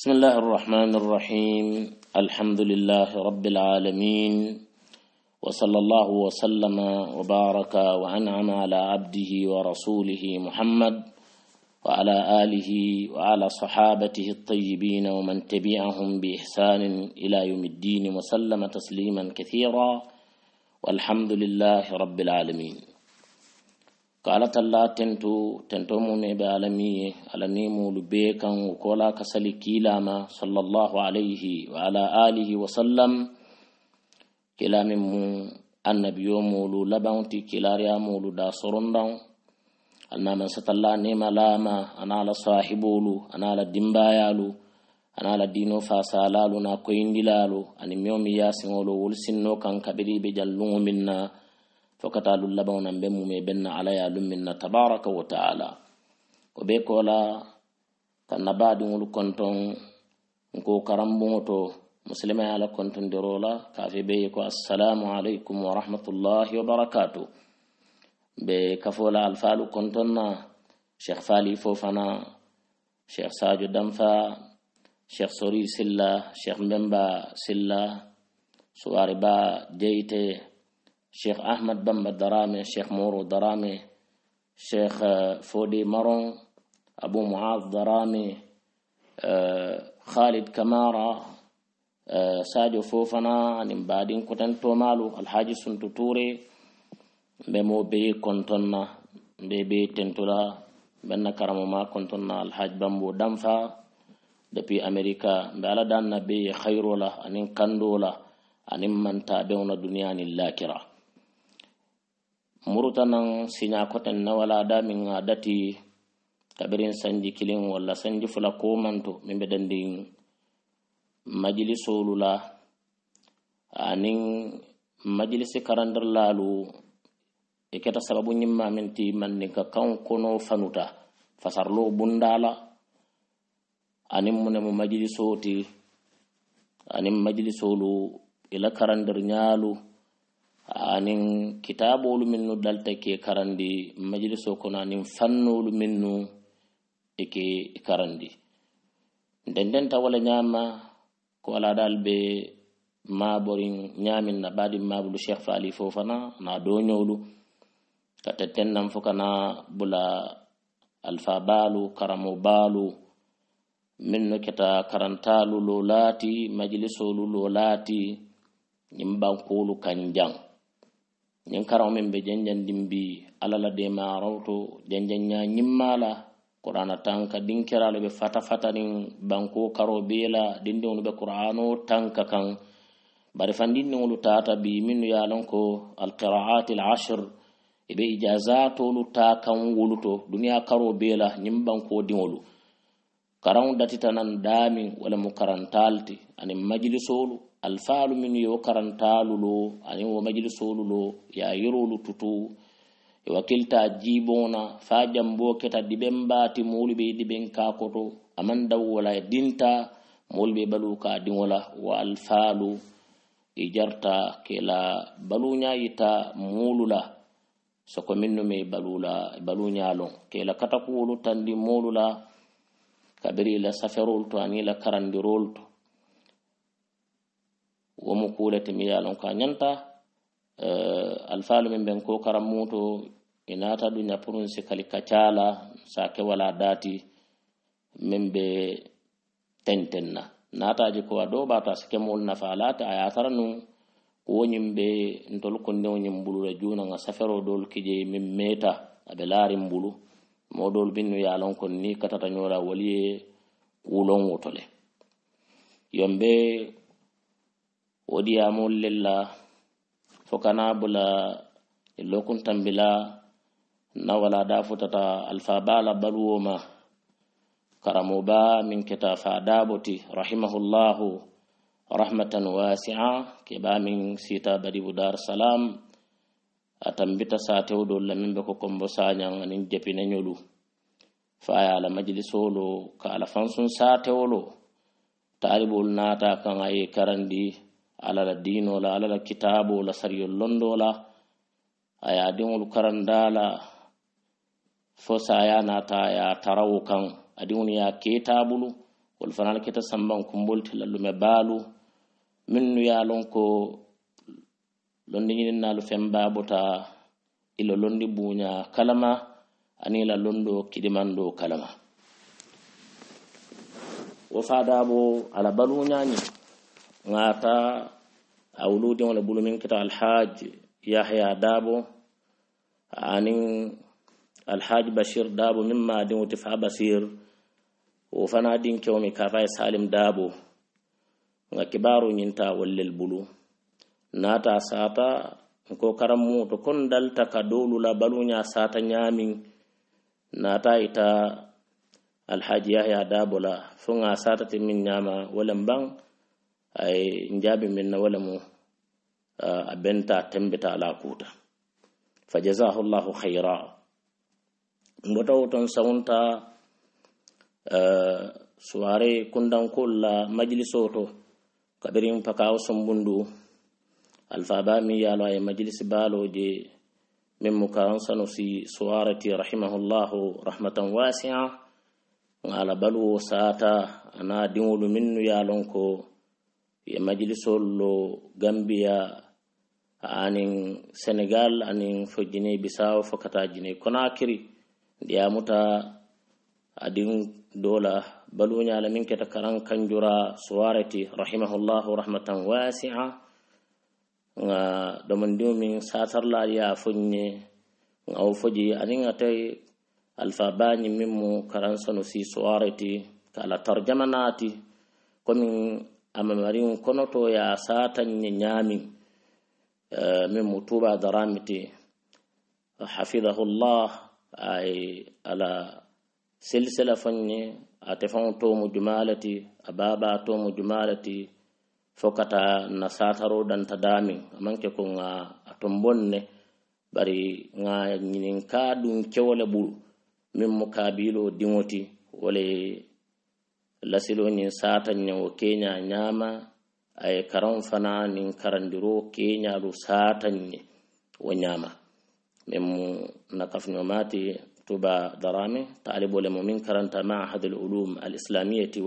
بسم الله الرحمن الرحيم الحمد لله رب العالمين وصلى الله وسلم وبارك وانعم على عبده ورسوله محمد وعلى اله وعلى صحابته الطيبين ومن تبعهم باحسان الى يوم الدين وسلم تسليما كثيرا والحمد لله رب العالمين ko ala talla tento tento mume ɓe alamiye alanimolu be kan o kola ka sali kilama sallllahu alayhi wa ala alihi wa sallam kilamin mu annabiyomolu labanti kilariyamolu da sorondan almaman satalla nema lama ana ala sahibolu ana ala dimbayalu ana ala dino fasalalu na koyindilalu ani miyomi yasiŋolo wolu sinno kan kabiri ɓe jalluŋo min na fokata ɗum labanan ɓe mume ɓenna alaya ɗum minna tabaraka wa taala ko ɓe kola kanna baɗiŋol konton nko karambuŋo to musilima ye ala kontondirola kafe ɓe ye ko assalamu aleykum wa rahmatullahi wa barakatu ɓe kafola alfalu konton na cheikh fali fo fana cheikh sadio danfa cheikh sori silla cheikh mbemba silla suwari ba jeyte شيخ أحمد بمبا درامي الشيخ مورو درامي شيخ فودي مرون أبو معاذ درامي خالد كمارة ساجو فوفنا نم بعدين كتن تومالو الحاج سنتو توري بمو بي كنتنا بي بي تنتولا بنا كرمو ما كنتنا الحاج بمبو دمفا depuis أمريكا mbe ala danna be ye hayrola anin kandola anin manta bewna murutanan sinakoten nawala damin a dati kabirin sanji kilin walla sanji fula ko manto min be dandin majilisolu la anin majilisi karandar lalu iketa sababu yimma minti manninka kan kono fanuta fasarlo bundala anin munemu majilisoti anin majilisolu ila karandar nyalu anin kitaɓolu min nu ɗaltake karandi majliso kono anin fannolu min nu eke karandi ndendenta wala ñama ko aladal ɓe maborin ñamin na ɓadin mabulu cheikh fali fofana na doñolu ka tettennan fo kana bula alfa balu karamo balu min no keta karantalu lo laati majlisolu lo laati ñimbankulu kan jang ñin karaw min be janjandimbi alala dema rawto janjanya ñimmala qur'ana tanka dinkiralo be fata fata nin banko karo bela dindewnu be qur'ano tanka kan bari fandinnewolu tata bi minnu yalon ko alqiraat alashr ibe e ijazatolu ta kan wuluto duniya karo bela ñim banko dinwolu karaw datitanan damin wala mukarantalti ani majlisolu alfaalu min yo karantaalulo aniŋ wo majilisoolu lo ye a yiroolu tutu e wakkilta jiiboona faa jamboo keta diben baati moolu be diben kaakoto amaŋ daw wala e dinta moolu be baluu ka diŋo la wo alfaalu i e jarta ke la baluuñaayita moolu la soko minnu me balula baluuñaa loŋ ke la katakuwolu tandi moolu la kabiri la saferolu to aniŋ la karandiroolu to womo kuulete mi yaalon ko a ñanta eh, alfaalu min ɓen ko karam muto mi e naata ɗu ñappuɗum si kali kacaala sa ke wala daati min ɓe tentenna naataji ko a ɗo ɓata sike mool nafa laate a yatara nu woñin ɓe ntol konnewñin mbulula junaga safero dol kije min meta aɓe laari mbulu moɗol binnu yalon kon ni katata ñora waliye kuulon wotole yomɓe wodi yamol lella fokana bula e lokun tambila na wala da futata alfabala baluwoma karamo ba min keta fadaboti rahimahullahu rahmatan wasi'a ke ba min sita badibu dar salam a tambita satewdo la min be ko kombo sañan anin jepine ñolu faya la majlisolo ka alafansun satewolo talibol nata kan aye karandi alala diinola alala kitabola sariyo londola aya diŋolu karandala fo saya nata aya tarawo kaŋ adiŋolu ya ketabulu wolu fanaŋ keta sambaŋ kumbolti la lume baalu minnu ya loŋ ko londi ñininnalu feŋ baabota ilo londi buuña kalama aniŋ la londo kidimando kalama wo fadabo ala baluñañiŋ ŋata awuludiŋo wala bulu kita alhaj yahya dabo ani alhaj bashir dabo mimma ma diŋo fa basir wa fana dinkewo mi kafa ye salim dabo ŋa kibaru nyinta wolle bulu nata sata ko karam muto kon dal takadulu la balunya sata nyami nata ita alhaji yahya daabo la sata ŋa min miŋ ñama ay njaabi min na wala mu a benta tembita ala kuta fa jazahu llahu hayra mbotawo ton sawunta suware kundankol la majliso to kabirin pakawo sombundu alfaba mi yaalo aye majlisi baalo je min mu karan sano si suwarati rahimahullahu rahmatan wasia ala baluwo sata ana diŋolu minnu ye a lon ko E majlisollo gambiya anin senegal anin fo jine bisawo fo kata jine konakiri ndiyamuta adin dola baluñala min keta karan kanjura soareti rahimahullahu rahmatan wasi'a ga domandiu min satarlaali ya foñe gawo foji anin a tawi alfa bañi min mu karan sono si soareti kala tarjamanati komin amma marin kono to ya satan nyami eh, min mutuba daramiti hafidhahu llah ay ala silsila fanni a tefan tomu jumalati a baba tomu jumalati fokata na sataro danta dami amanke ko nga a tombonne bari nga nyinin ka dun kewole bu min mu kabilo dingoti wale lasilo nin sata nyawo kenya nyama ay karon fana nin karandiro kenya ru keñalu satanñe wo ñama min mu nakafñomati tuba darame talibole le mumin karanta ulum al wal maahad العلوم الإسلامية li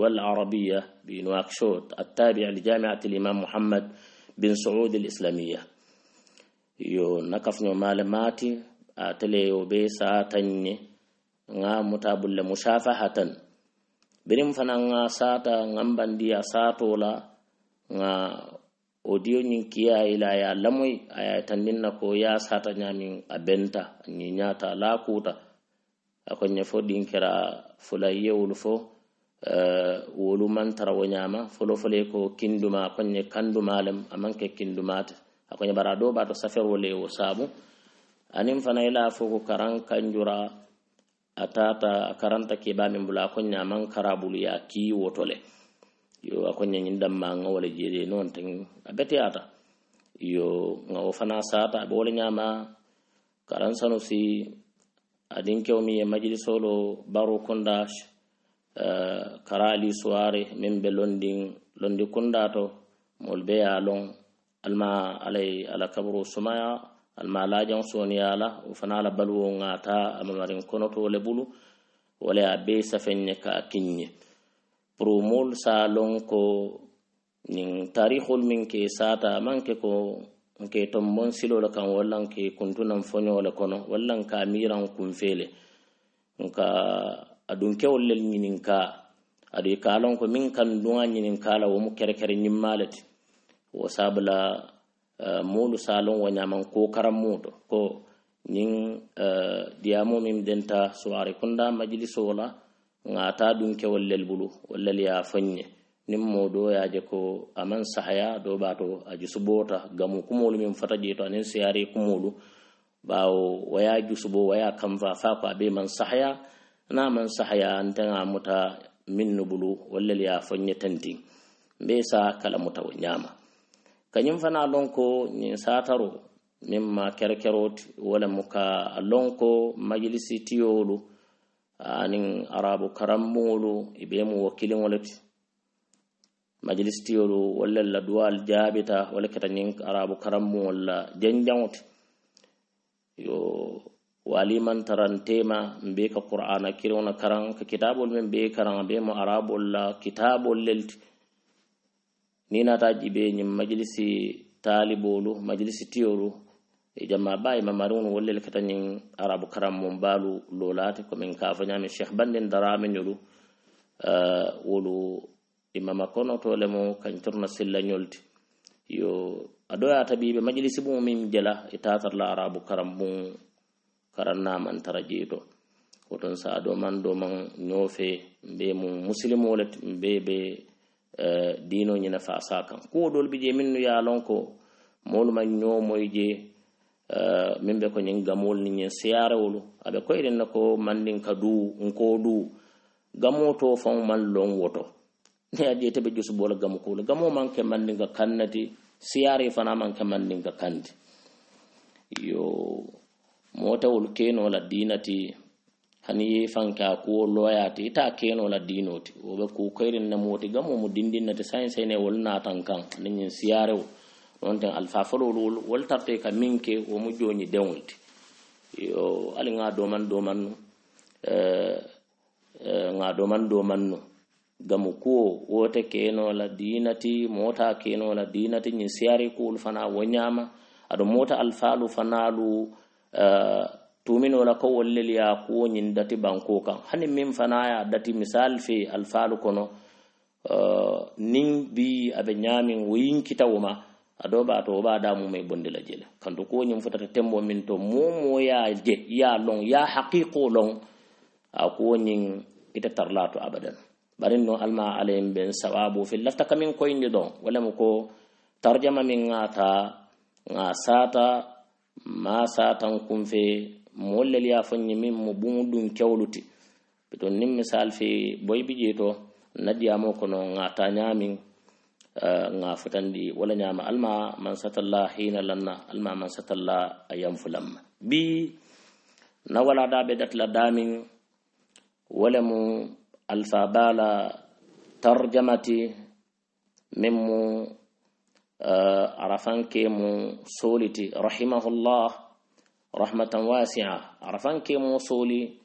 بنواكشوت al imam muhammad bin saud al الإسلامية yo nakafñomale mati a yo be nga mutabul le mushafahatan benim fanan ŋa sata ŋanbandi a sato la ŋa wo diyo ñiŋ kiya i la a ye a lamoyi a ye tandin na ko ye a sata ñaamiŋ a benta ñiñata la kuta a ko ñefo ɗiŋ kera fula ye wolu fo eh, wolu maŋ tara wo ñama folofole ko kinduma a ko ñe kanduma lem a maŋ ke kindumate a ko ñe bara a do bato saferwo le wo sabu aniŋ fana i la fo ko karaŋ kanjura a tata karanta keɓami bula a koña man karabulu ya ki wotole yo a koña ñindammaga wala jeeɗe non ten a beteyata yo ga o fana sata aɓe wala ñama karan sanusi adin kewmi e majlisolo baro kondage uh, kara ali soware min ɓe londin londi kunda to molɓe ya long alma alay ala kabro sumaya almalajan soniyala ufanala baluwo ata amamarin konotole bulu wala a be safenye ka kinye promol salon ko nin tarihol min ke sata manke ko nke tombon silola kan walla nke kuntunan fonyole kono walla nka miran kunfele nka adunkewollel ñininka aduy kalon ko min kan duwa ñinin kala womu kerekere ñimmaleti wo sabula Eh, moolu salon wo ñaman ko karam muto ko ñiŋ eh, diyamo miŋ denta suwari kunda majiliso la ŋa ta dunke wallal bulu wallal ye fanñe niŋ moo do ye je ko amaŋ sahaya do bato a jusubota gamu kumolu miŋ fata to aniŋ siyari kumolu bawo waya jusubo waya kanfa fa ko a be maŋ sahaya na maŋ sahaya nte ŋa muta minnu bulu wallel ye fanñe tentiŋ mbe sa kala muta wo ñama kañum fana lon ko ñin sataro min ma kerokeroti wala mu ka lon ko majlisi tiyolu anin arabu karammolu ibe mu wakkilinwoleti majlis tiyolu wallalla duwal jabita walla keta ñin arabu karammu walla janjaŋote yo waliman tarantema mbe ka qur'ana kiriona karan ka kitabol min be karan be mo arabol la kitabol lelti ni nataji be ñim majlisi taliboolu majlisi tiyoru e jamma ba e mamari won wollel kata ñin arabu karam mum baalu lolate komin kafañami cheikh bandin daramiñolu eh, wolu imama kono tole mo kañ torna silla ñolti yo aɗoya tabiɓe majlisi mum min jela e tatarla arabu karam mum karannaman tara jeeto woton sa ɗo man ɗo man ñoofe mbe mum muslimole mbe ɓe be... Eh, diino ñina fa sa kan kuwodol bi je min nu ya lon ko moolu ma ñoomoy je eh, min be ko ñin gamol ni ñin siyarewolu aɓe koy ɗen na ko mandin ka du nko du gamo to faw man lon woto ne a jeteɓe jusubola gamo kuwla gamo manke mandinga kannati siyare fana manke mandinga kandi yo motawol kenola diinati hani ye fanka kuwo loyate ita keno la dinoti wobe ku kairin na moti gamo mu dindinnati sayinse ne wol natan kan nañin siyarew nonten alfafololol wol tarte ka minke womu joñi dewolti yo ali ŋa doman domannu ŋa doman eh, eh, domannu gamu kuwo wote keno la dinati mota keno la dinati ñin siyare kuwol fana wo ñama aɗo mota alfalu fanalu uh, eh, tumin wala ko wollel ya kuwoñin dati banko kan hani min fana ya dati misal fe alfalu kono uh, nin bi aɓe ñamin woyin kitawo ma aɗo ba to oɓa damu may bonde la jele kanto kuwoñin fotata tembo min to momo ya je ya long ya haqiqo long a kuwoñin ita tarlato abadan bari no alma alayin ɓen sababu fe lafta kamin don ɗon walamo ko tarjama min ŋata ŋa sata ma satan kun fe mollel yafoñe min mo bumu ɗum kewluti ɓeton nin misal fe boyɓi ƴeeto naddiyamo kono gata ñamin eh, ga fotandi wala ñama alma man satalla hina lanna alma man satalla a yamfulamma bi na wala daɓe datla damin wala mo alfa bala tarjamati min mo eh, arafanke mo soliti rahimahullah rahmatan wasi'a arafanke mosoli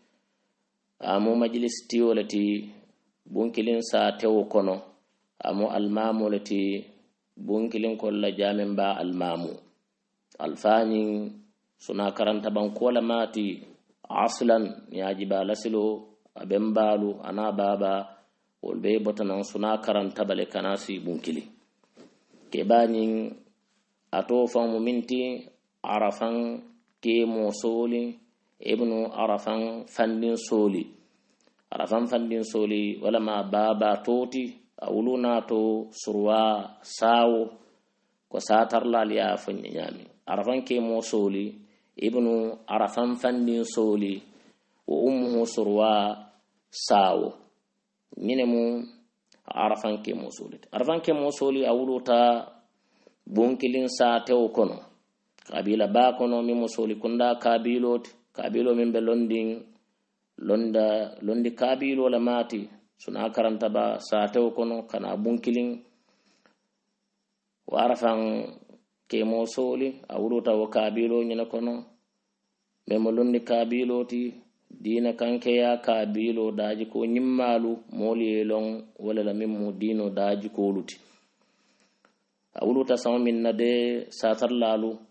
amo majlis tiwolati bunkilin sa tewo kono amo almamu lati bunkilin kolla jamin ba almamu alfani suna karanta bankola mati aslan yaji ba lasilo aben balu ana baba wolbe botanan suna karanta bale kanasi bunkili ke bani ato famu minti arafan kemo soli ibnu arafan fandin soli arafan fandin soli walama baba toti awuluna to surwa sawo ko satarlal ya fonyami arafan kemo soli ibnu arafan fandin soli wo ummuhu surwa sawo minemu arafan kemo soli arafan kemo soli awuluta bunkilin satewo kono kabila bakono mi musoli kunda kabilot kabilo min be londi londa londi kabilo la mati suna karanta ba sate kono kana bunkilin warafan ke musoli a wuruta wo kabilo nyina kono me mo londi kabiloti dina kanke ya kabilo daji ko nyimmalu moli elon wala la min mu dino daji ko luti a wuruta sama min nade satarlalu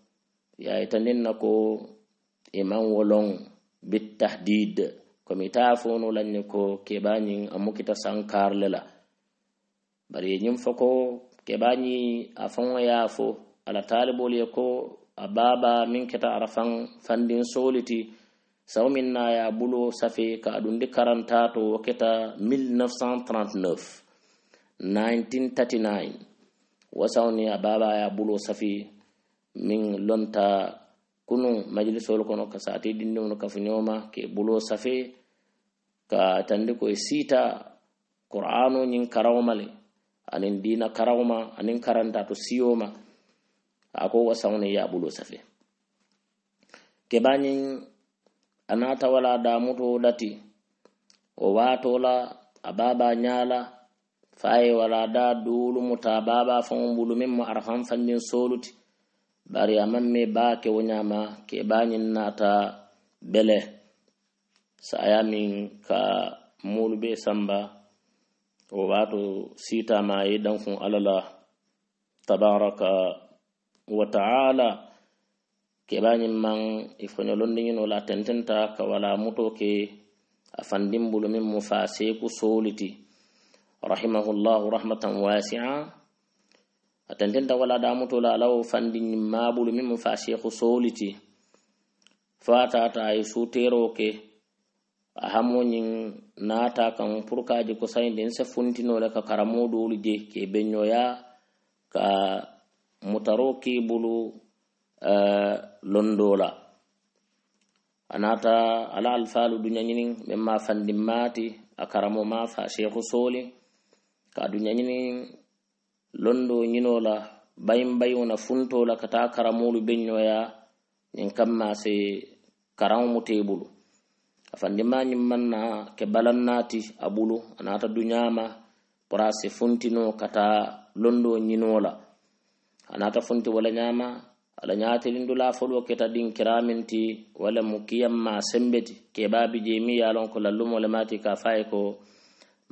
yaitaninna ko iman wolon bitahdid komi ta fonolanni ko keɓañin amukita sankarle la bari ñin fo ko keɓañi a fonoya fo ala taliɓol ye ko a baba min keta arafan fandin soliti sawo min naya bulo safe ka aɗundi karanta to woketa 1939 1939 wasawni a baba ya bulo safe min lonta kunu majlisol kono ka sati dindimun kafuñoma ke bulo safe ka tandi koye siita qur'anu ñin karawmale anin dina karawma anin karanta to siyoma ako wasaŋo nin ya bulo safe kebañin anata wala damuto dati o watola a baba ñala faye wala da dulumuta baba faŋo bulu min mo arafan fandin soluti bari aman me ba ke wo ñama keɓañin nata bele sa aya min ka molu be samba o wato sitama ye danfun alala tabaraka wa taala keɓañin man ifoñolondiñino la tententa ka wala muto ke a fandimbulu min mo fa seku soliti rahimahullahu rahmatan wasi'a atantenta wala damutola alawo fandi maɓolu mim fa sheikhu soliti fatata ay e su teroke a hamoñin nata kan pour kaji ko sayiden se funtinole ka karamoɗolu je ke beñoya ka mutaro kibulu uh, eh, londola anata ala alfalu duñañini mimma fandin mati a karamo ma fa sheikhu soli ka duñañini londo ñinola bayin bayiwna funtola kata karamolu beñoya ñin kamma se karaw mu tebulu afandima ñin manna ke balan naati a bulu anata duñama pora se funtino kata londo ñinola anata funti wala ñama ala ñatelindu lafolo keta ɗin kiraminti wala mu kiyamma sembeti kebabi jemi yalon ko lallumo lemati ka fayi ko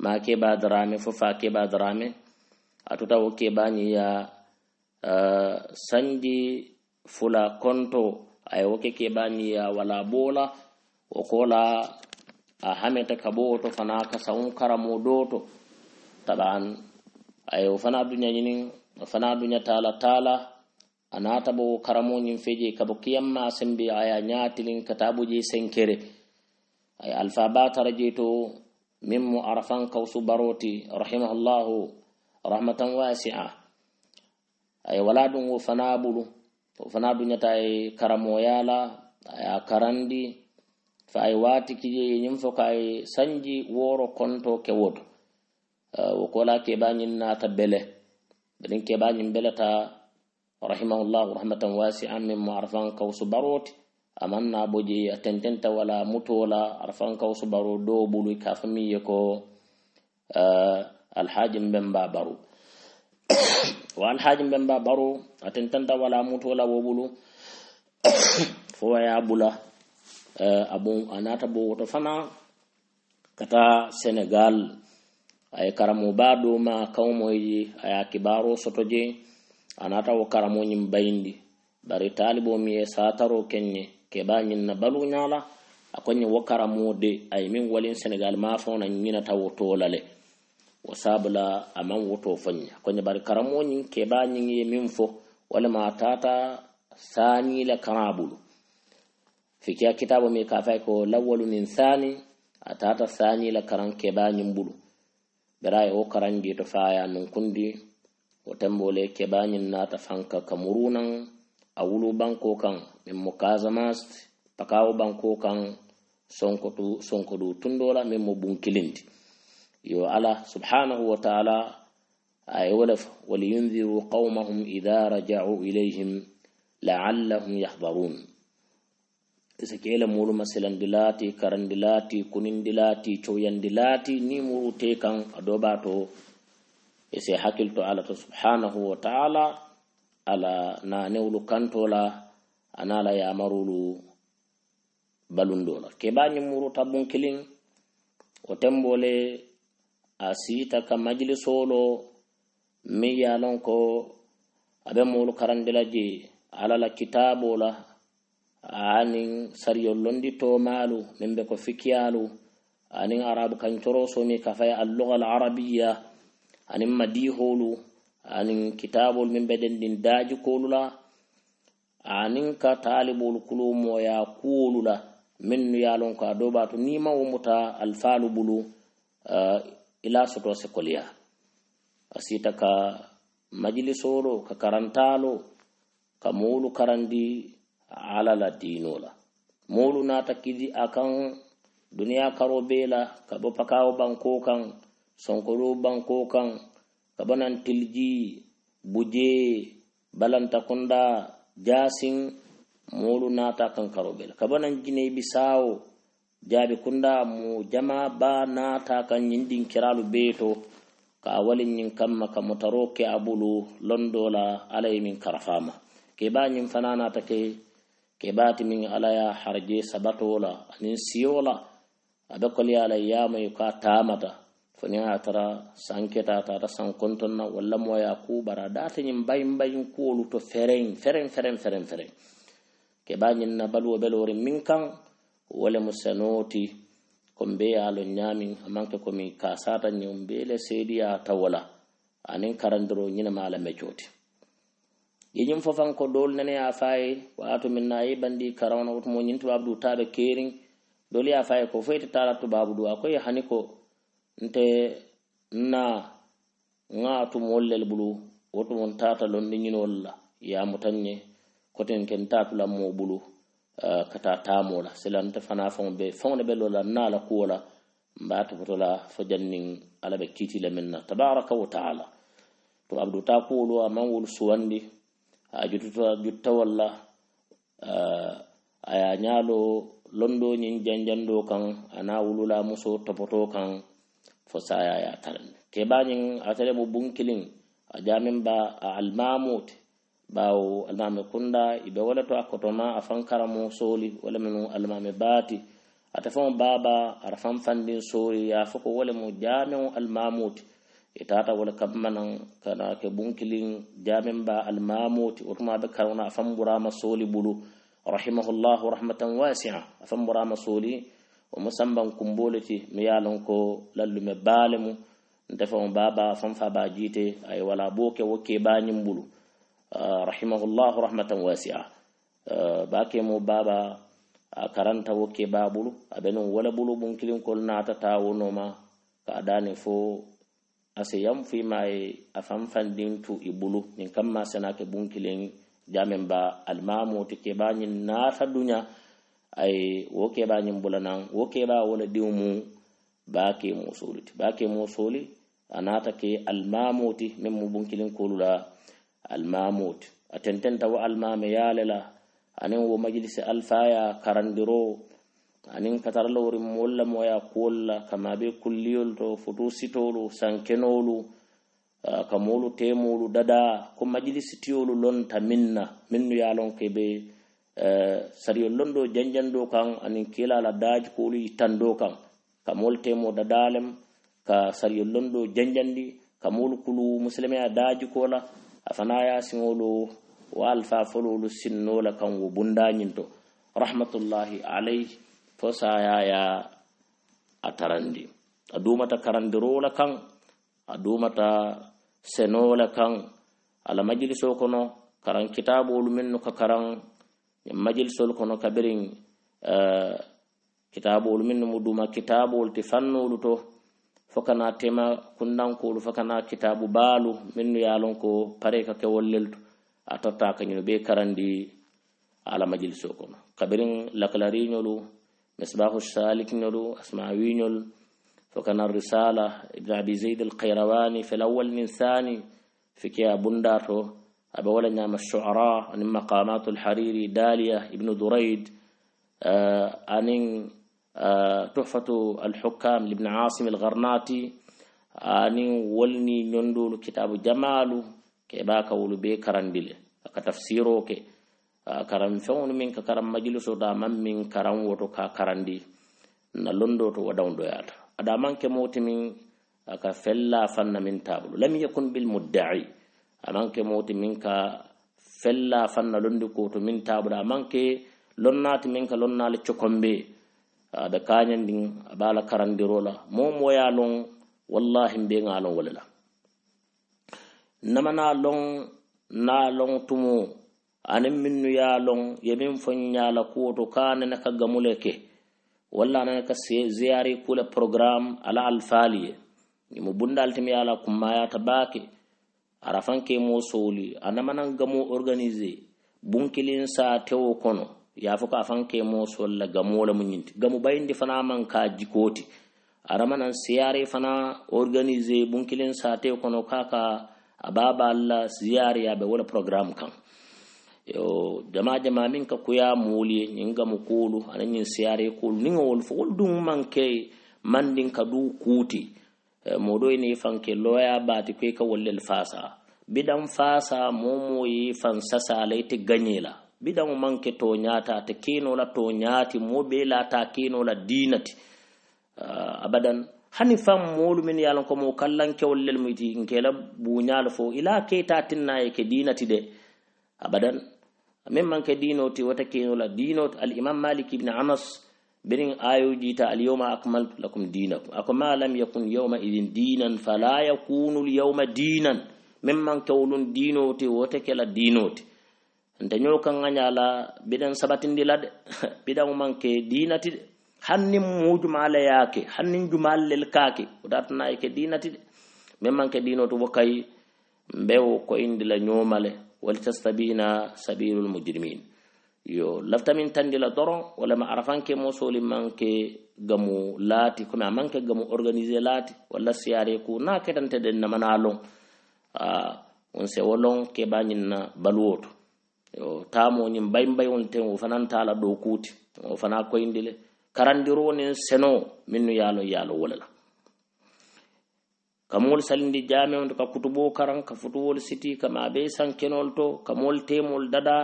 ma keɓa drame fo fa keɓa drame atuta wo keɓani ya uh, sanji fula konto aye woke keɓani ya wala ɓola wo kola a hameta kaɓowoto fana kasawun karamo doto taɓan aye wo fana duña ñini fana duña tala tala anataɓo wo karamoñin feje kaɓo kiyamma sembe aya ñatilin kataɓo je senkere aye alfa batara je to min mo arafan kawsu baroti rahimahullahu rahmatan wasi'a ay wala ɗum wo fana ɓuru o fana ɗuñata e karamoyala aya karandi fa ay wati kijeye ñin fo ka ay sanji woro konto kewodu wo kola keɓañin nata bele ɓeɗin keɓañin beleta rahimahullahu rahmatan wasi'a min mo arfan kawsu baroti aman na boje a tententa wala mutola arfan kawsu baro ɗo ɓuluy kafamiye ko uh, alhaji mben babaru wa alhaji mben babaru aten tanta wala mutola wobulu fowaya bula uh, eh, abun anata bo woto fana kata senegal aye karamo ba doma kawmoyji aya kibaro sotoje anata wo karamo ñim bayindi bari talibo mi ye sataro kenñe keba ñin na balu ñala akoñe wo karamo de aye min walin senegal mafona ñinata wo tolale wo sabula man wato fanya konya bari karamoñin keɓañin ye min fo walama tata sanila karabulu fikiya kitabo mi kafay ko lawwalu sani a tata sanila karan keɓañin bulu o karan karandi to faya nun kundi wo tembole keɓañin nata fanka kamurunan a wulu banko kan min mo casamast pakawo banko kan sonkodu tundola min mu bunkilindi yo ala subhanahu wa taala aye wolef waliyundiru qawmahum ida rajau ilayhim laallahum yahdarun ise kele mulu dilati karandilati kunindilati cowyandilati ni muru te kan adoba to ise hakkilto ala to subhanahu wa taala ala nanewlu kantola anala yamarulu balundola kebañi muru tabbun kilin o tembole a siita ka majlisolo min ye lon ko abe moolu karandila je ala la kitabo la anin sariyollondi tomaalu min be ko fikiyalu anin arabu kancorosomi kafaye alluga alarabiya anin madiholu anin kitabolu min bedendin daajikolu la anin ka taalibolu kulumoya kuwolu la minnu ye lon ko a dobatu nima womuta alfaalu bulu uh, ila soto se kuliya a sita ka majalisoro ka karantalo ka mulu karandi ala la diino la moolu naata kidi a duniya karo bela la ka bo pakawo banko kan sankoro banko kan ka banan tilji buje balantakunda jasin na ta kan karo bela ka banan nan bisawo jaabi kunda mo jama ba nata kan yindin kiralu beto ka walin yin kamma ka mutaro ke abulu londola alay min karfama ke ba yin fanana ta ke ke bati min alaya harje sabatola anin siola abe ko liya la yama yuka tamata fani a tara sanketa ta ta san konton na walla mo ya ku bara data yin bayin bayin kolu to feren feren feren feren feren ke ba yin na balwo belore min kan wole mo sanoti ko be yalo ñami amanke komi kasata ñom bele sediya tawola anin karandiro ñina mala mecoti yeñum fofan ko dol nene ya fay waato min nayi bandi karawna wut mo ñinto babdu tabe kering dol ya fay ko fayta tara to babdu akoy haniko nte na ngatu mollel bulu wotu mon tata londi ñino la ya mutanye koten ken tatu la mo bulu Ah, kata tamo la silante fana faŋo be faŋo ne be lola nala kuwo la mbaa topoto la fo janniŋ alla be kiiti le meŋ na tabaraka wa taala to abduta kuwolu a maŋ wolu suwandi a jututa jutta walla ah, a ye ñaalo londo ñiŋ janjando kaŋ ana wulula muso topoto kaŋ fo saya ye a tarani kebañiŋ atele mu buŋ kiliŋ a jameŋ ba a almamote bawo almame kunda ibe wala to akkotoma a fankaramo soli wala memu almame baati ata baba baaba ara fan fandin soli ya fo ko wala mu jamen almamuti e tata wala kammanan kana ke bunkilin jamen ba almamuti otuma ɓe karuna a burama soli bulu rahimahullahu rahmatan wasia a burama soli musamman samban kumboleti mi ko lallume baale mu baba famo baaba fanfa ba a ay wala boke wo kebañin bulu Ah, rahimahullahu rahmatan wasi'a ah, bake mo baba a karanta wokke babulu abe non wala bulu bun kilin kol nata ta wonoma ka dani fo ase yam fi mai afanfan din tu ibulu min kamma sana ke bun kilin jamen ba almamu te ke bani na ta dunya ai wokke bani bulanan wokke ba wala diumu bake mo soli bake mo soli anata ke almamu ti min mu bun kilin kolula almamud a tententa wo almame yalela anin wo majlise alfaya karandiro anin katarlawri molla moya kuwolla kama be kulliyol to foto sitolu sankenolu kamolu temolu dada ko majlis tiyolu lonta minna minnu yalonke be e, sariyol londo janjando kan anin kilala daji kolu yittando kan kamol temo dadalem ka sariyol londo janjandi kamolu kulu muslimeya daji kola afana yasiŋolu wo alfafololu sinno la kanwo bundañinto rahmatullahi alay fo sayaya a tarandi a dumata karandirola kan a dumata senola kan ala majiliso kono karan kitabolu minnu ka karan majilisolu kono kabirin uh, kitabolu minnu mu duma kitabolu ti fannolu to fo kana tema kundankolu fo kana kitabu baalu minnu ye lon ko pare ka kewol lel to a totta kañunu be karandi ala majiliso kono kabirin lakalariñolu misbahu salikñolu asmawiñol fo kana risala ibne abi zeyd alkairawani fi lawal min thani fike a bunda to aɓe wala ñama shuara anin maqamatu alhariri daliya ibnu duraid anin tuhfatu alhukam libni asim algarnati anin wolni ñondolu kitabu jamalu keɓa kawolu be karandile aka tafsiroke karan fewnu min ka karan majiliso daman min karan woto ka karandi na londo to wadawdoyata adaman ke moti min aka fella fanna min tablu lam yakun bilmuddai aman ke moti min ka fella fanna londi koto min tablu amanke lonnati min ka lonnali cokombe ada ah, kañan din abala karandirola mo moya lon wallahi mbe ngalon walala namana lon na lon tumu anen minnu ya lon yemin fonyala kuoto kana na kaga muleke walla na ka ziyari kula program ala alfali ni mo bundal tim yala kuma ya tabake arafanke mo soli anamana gamu organize bunkilin sa tewo kono fi ka fanke mo solla gamola mu ñinti gamu bayindi fana man ka jikoti aramanan siyare fana organize bunkilin sate kono kaka a ababa alla siyare bai wala program kan yau jama jama min ka kuya muli yin gamu a nan yin siyare koolu niŋa wani fo man ke man din ka du eh, mu do ni fanke loya baati kai ka wollel fasa bidan fasa momo yi fan ita ganye la. bidan manke to nyata ta keno la mo be la ta keno la dinati uh, abadan hani faŋ moolu min ye a kallan ko moo kallankewolu lelu mu ti nke la fo ila ke ta tinna e ke dinati de abadan min manke ke diinoo ti wota keno la diinoo ti imam malik ibn anas birin ayo al yawma akmaltu lakum dinakum akuma ma lam yakun yawma idin dinan fala yakunu lyawma diinan dinan min kewolun diinoo ti wata ke la diinoo ti ndeñol kan a ñala biɗen sabatindila de ɓiɗan manke dinati de hannin mujumale yaake hannin jumal lel kaake wodatanayi ke dinati de min manke dino to bo kay mbew ko indila ñomale walitastabina sabilul mujrimin yo laftamin tandila doron wala ma arafanke mosoli manke gamu laati comme a manke gamu organise laati walla siyare ku na ketanteɗen namanalon a on sewolon keɓañinna baluwoto yo tamoñin bayi bayi on ten o fanantala ɗo kuti o fana koyndile karandiro nin seno minnu yalo yalo wolela kamol salindi jame on ka kutubo karan ka futuwol siti ka mabe sankenol to kamol temol dada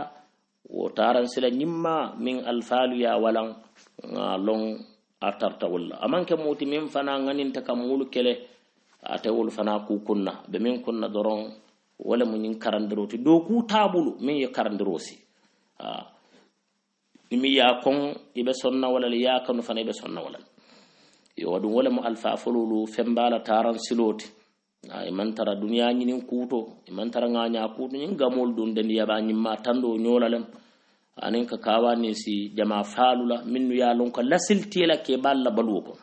wo taran sila ñimma min alfalu ya walan a lon a tartawolla amanke muti min fana ŋaninta kamolu kele atewol fana kukunna be min kunna doron wala mu ñin karandiroti do ku taabulu min ye karandirosi imi yakon ibe sonna walal yakanu fana ibe sonna walal yo wadum wala mu alfafololu fembala taran siloti iman tara duniya ñinin kuuto iman tara ŋaña kuuto ñin gamol dun dendi yaba ñimma tando ñolalem anin ka kawa nin si jama faalula minnu ye lon ka lasiltiyela ke balla baluwo kono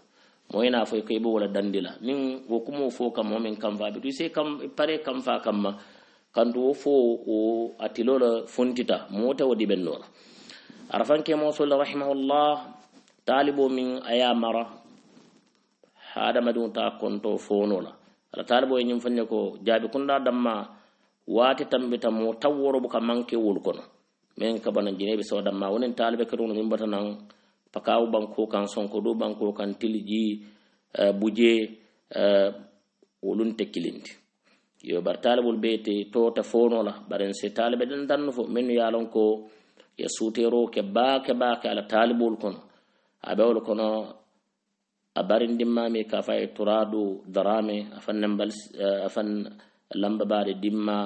moyina foy e ko ibo wala dandila min wo kumo fo kam mo min kam faɓe tuy sey kam pare kam fa kamma kandu wo fo o atilola fontita mota wadi ɓennola arafanke mosolla rahimahullah talibo min aya mara hadamadum ta konto fonola ala talibo e ñum fanne ko jaaɓi kunda damma wati tambita mo tawworo boka manke wol kono min kabana jineɓe so damma wonen talibe kadono min mbatanan pakaw banko kan sonko do banko kan tilji uh, eh, buje uh, wolun tekkilindi yo bar talibol beete tota fonola baren se talibe den tanno fo min yalon ko ya sutero ke ba ke ba ke ala talibol kono abewol kono a barin dimmami ka fay e turadu darame afan nambal uh, eh, afan lamba bare dimma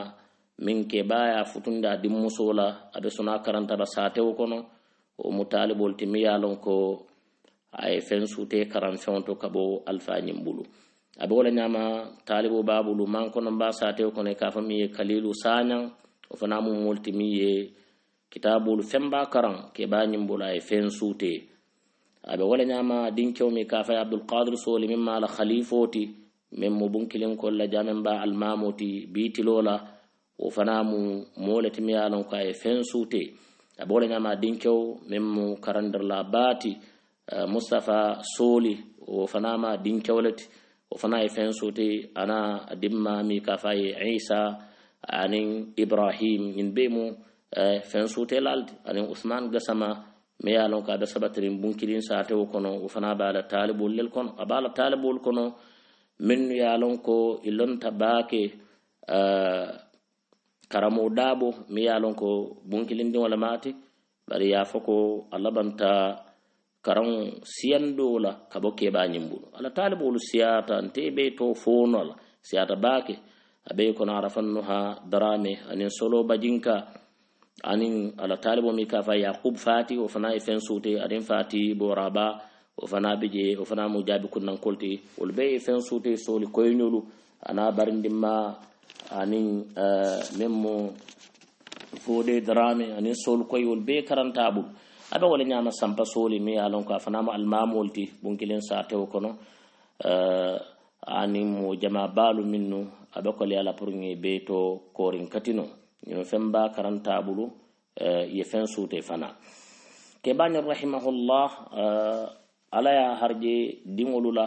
min ke baya futunda dimmusola abe suna karanta ba satewo kono omu talibol timmi yalon ko ay fen sute karan fen to kabo alfanyin bulu abi wala nyama talibo babulu man ko non ba sate ko ne ka fami kalilu sanyan o fana mu multimi ye kitabul femba karan ke ba nyin bulu ay fen sute abi wala nyama din kyomi ka fa abdul qadir soli mimma la khalifoti mem mo bunkilin ko la jamen ba al mamuti bitilola o fana mu molati mi yalon ko ay fen sute a ɓoolegama dinkew min mo karandirla baati mustapha sooli o fanama dinkewleti o fana e fen soti ana dimmami ka faye isa anin ibrahim min be mo e, fen sute laldi anin ousmane gasama mi yalon ko aɓe saɓatirin bunkilin satewo kono o fana baala taliɓol lel kono a baala taliɓol kono min yalon ko illonta e baake karamo ɗaɓo mi yalon ko bunkilindi wala mati bari ya foko alabanta karan siyandola kabo keɓa yimbuɗo ala talibolu siyata nte ɓe to fonola siyata bake abe kono ara fannu ha darame anin solo bajinka anin ala talibo mi kafa yacub fati o fana e fen sute aɗin fati bo raba o fana ɓije o fana mo jaabi kunnankolti wol ɓe e fen sute soli koyñolu ana barindinma anin eh, uh, min mo fode drame anin sol koyol be karantaɓol aɓe wala ñama sampa soli mi alon ko a fanama almamolti ɓonkilen sa tewo kono uh, eh, anin mo jama balu min nu aɓe kole ala pour ŋe be to korin katino ñino femba karantaɓolu uh, eh, ye fen sute fana kebañor rahimahullah uh, ala ya harje diŋolu la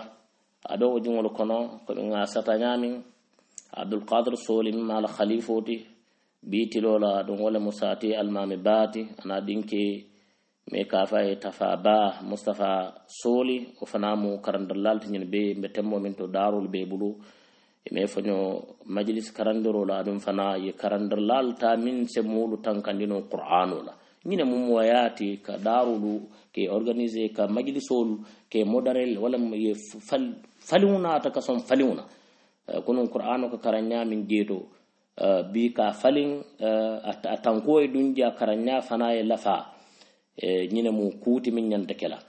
aɓe o diŋolu kono koɓe ŋa sata ñamin abdulkadir soli mima ala khalifoti bitilola ɗum wole mo sati almami bati ana ɗinke mi kafa e tafa ba mustapha soli o fana mo karandallalti ñin be mbe temmomin to darol be bulu e mi foño majlis karandirola ɗum fana ye karandirlalta min se mulu tankandino qur'anola ñine mum wayati ka darulu ke organise ka majlisol ke modarel walla ye fal, falinata ka son falinna Eh, kono qur'ano ka karanya min jeto eh, bi ka falin eh, a tanko dunja karanya fana ya lafa nyine mu kuti min nyanta kela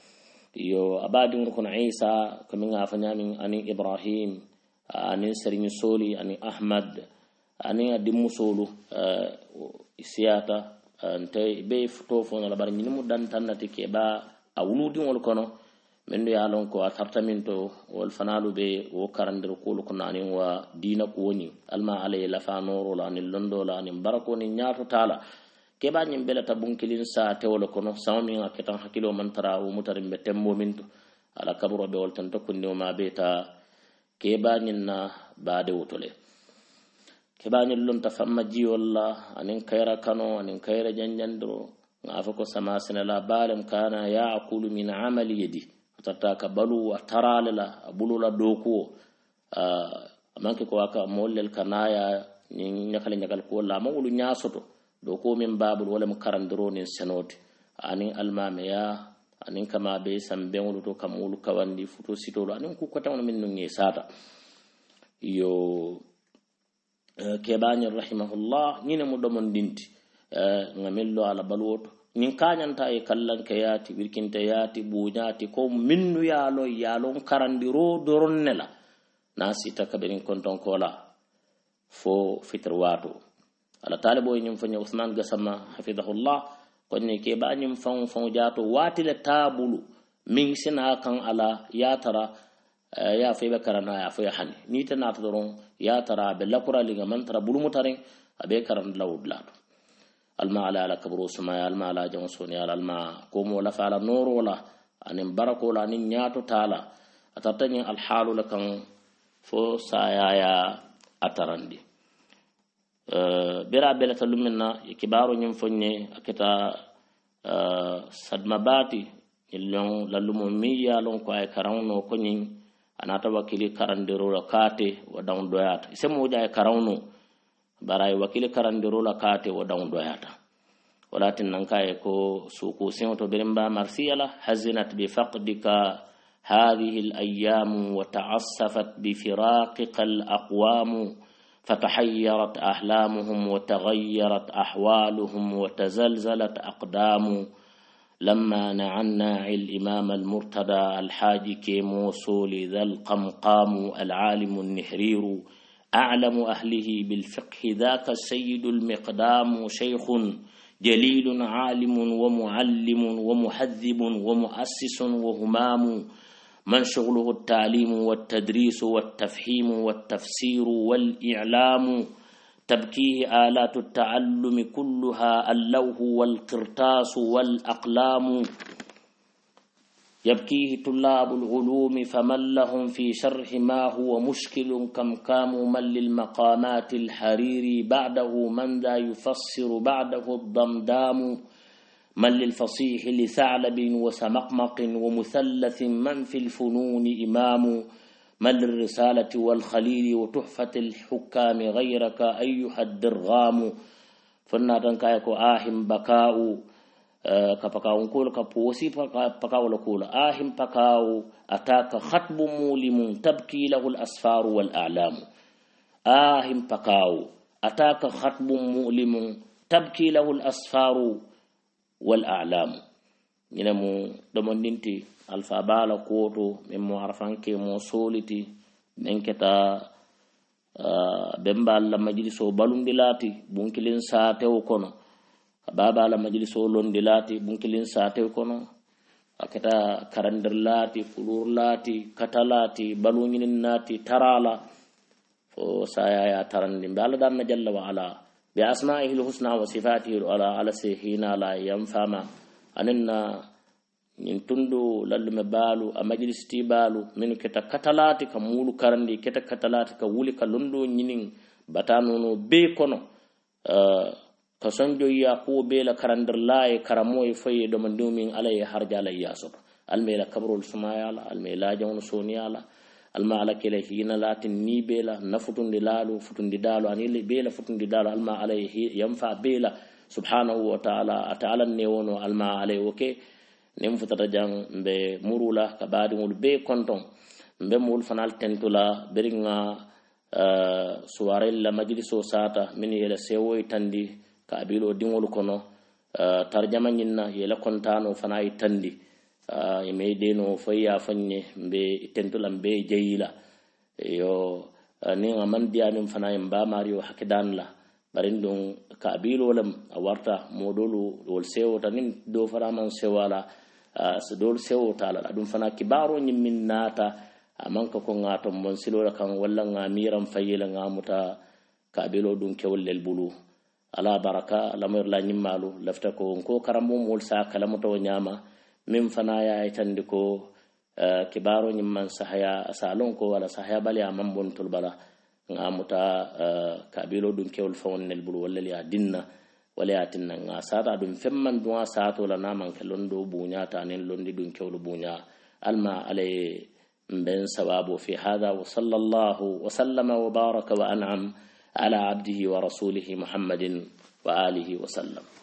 yo abadin kono isa ko min afa nyamin ani ibrahim ani serigne soli ani ahmad ani adimmusolu siyata nte be fotofo na no labar nyine mu dan tannati ke ba a wuludin wol kono min du yalon ko a tartamin to wol fanalu be wo karandir kuolu ko nanin wa dina ko woni alma alaye lafanorola anin londola anin barako ni ñatotala keɓa ñin belata bunkilin sa tewolo kono sama min a ketan hakkilo man tara wo mutarin be tembomin to ala kaburo be wol tento kundioma be ta keɓa ñin na bade wotole keɓañin lonta famma jiyolla anin kayra kano anin kayra ñanñandiro gafa ko sama sinela balem kana yaakulu min amali yedi atatta ka balu a tarale la a bulola dokuwo amanke ko waka mool lel ka naya ni ñakale ñagal kuwo lama wolu ñasoto dokuwo min babul wolem karandiro nin senote anin almameya anin kama be sambeŋolu to kamwolu kawandi futo sitolu anin kukkotaŋolu min nun yesata yo eh, keɓañin rahimahullah ñine mu domondinti ŋa eh, min lo ala baluwo to min kañanta e kallanke yaati wirkinte yaati ɓuñaati ko minnu yaalo yaalon karandiro doron nela na sita kaɓenin konton kola fo fitr waato allah taala ɓo e ñum fañe ousmane gasama hafidahullah konne keɓa ñum faw faw jaato waatile taabulu min sina kan ala yatara ya feɓe eh, karana ya fo ya hani nite naata doron yatara aɓe lakuraliga mantara ɓulumutaren aɓe karan lawudlaato alma ala ala kabro sumaya alma ala jan soniyala alma komo lafa ala norola anin barakola anin ñato tala atartañin alhalu le kan fo sayaya atarandi eh, bira bele talumin na kibaro ñin fo ñe aketa eh, sadma bati ñin lon lallumo mi ya lon e ko ay karawno ko ñin anata wakili karandirola kate wa dan doyata isemoja ay e karawno bara ye wakili karandiro la kaate wo daŋo yata. Walati nan kaye ko suku siŋo to birin ba marsiya la hazinat bifaqdika هذه الأيام وتعصفت بفراقك ahlamuhum wa أحلامهم ahwaluhum wa tazalzalat أقدام لما نعنا الإمام المرتدى الحاج كيموسو لذا القمقام العالم النحرير أعلم أهله بالفقه ذاك السيد المقدام شيخ جليل عالم ومعلم ومحذب ومؤسس وهمام من شغله التعليم والتدريس والتفهيم والتفسير والإعلام تبكيه آلات التعلم كلها اللوح والقرطاس والأقلام يبكيه طلاب العلوم فمن لهم في شرح ما هو مشكل كم كام من للمقامات الحريري بعده من ذا يفسر بعده الضمدام من للفصيح لثعلب وسمقمق ومثلث من في الفنون إمام من للرسالة والخليل وتحفة الحكام غيرك أيها الدرغام فلنا تنكايك آهم بكاء Eh, ka pakawonkola ka poosi pakawo la kola ahim pakawo ata ka hatbu mulimum tabki lahu lasfaru walalamu ahim pakawo ata ka hatbu mulimum tabki lahu lasfaru walalamu ñine mo ɗomondinti alfa bala koto min mo arfanke mo soliti min keta eh, bembaallah majiliso balundilati bunkilin satewo kono baba ala majlis o londi laati bunkilin sate kono a keta karandir laati kulur laati kata laati baluñinin naati tarala fo sayaya tarandi be allah danna jalla wa ala bi asma'ihi lhusna wa sifatihi ala ala se hinala yanfama aninna min tundu lallume baalu a majlisti baalu min keta katalaati ka muulu karandi keta katalaati ka wuli ka londo ñinin batanono be kono uh, ka son joyiya kuwo bela karandir laye karamoye foye domandiw min ala ye harjala yasoba alma ila kabrol sumayala alma ila jawno soniyala alma ala kele hina latin ni bela na futundi lalu futundi dalu ani bela futundi dalu alma ala ye yamfa bela subhanahu wa taala ata ala newono alma ala ye oke nem futata jan mbe murula ka badiŋol be konton mbe mowol fanal tentula beriŋa uh, eh, suwarelila majiliso sata min yele sewoye tandi kabil o diŋol kono eh, tarjama ñinna yele kontano fana i e tandi ime eh, e deno fo ya fanñe mbe e tentulam be jeyila yo eh, ni a man diyamin fana im ba mari o hakkidan la barin ɗum kabilolem a warta moɗolu wol sewota nin do faraman sewala dol sewotala la ɗum fana kibaro ñimmin naata aman ka ko ga tombon silola kan walla ga miran fayila gamuta kabilo ɗum kewollel bulu ala baraka lamoyr la ñimmalu lafta ko nko karambo mol sa kalamoto ñama min fana ya itandi ko eh, kibaro ñimman sahaya salon ko wala sahaya bali a man bontol bala nga muta eh, kabilo ɗum kewol nel bulu walla li a dinna wala ya tinna nga sata ɗum femman duwa sato la namanke londo ta tanen londi dun kewlo buña alma ye mben sababu fi hada wa sallallahu wa sallama wa baraka wa an'am على عبده ورسوله محمد وآله وسلم